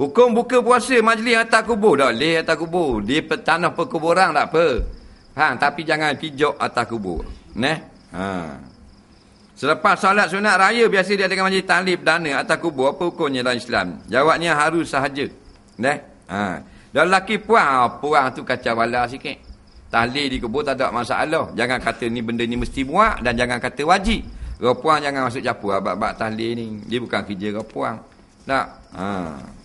Hukum buka puasa majlis atas kubur. Dah leh atas kubur. Di tanah perkuburan tak apa. Faham? Tapi jangan pijak atas kubur. Neh? Ha. Selepas salat sunat raya biasa dia dengan majlis talib perdana atas kubur. Apa hukumnya dalam Islam? Jawabnya harus sahaja. Neh? Ha. Dan lelaki puang. Ah, puang tu kacau bala sikit. Tahlil di kubur tak ada masalah. Jangan kata ni benda ni mesti buat dan jangan kata wajib. Rapuang jangan masuk capur abad-abad tahlil ni. Dia bukan kerja rapuang. Tak? Haa.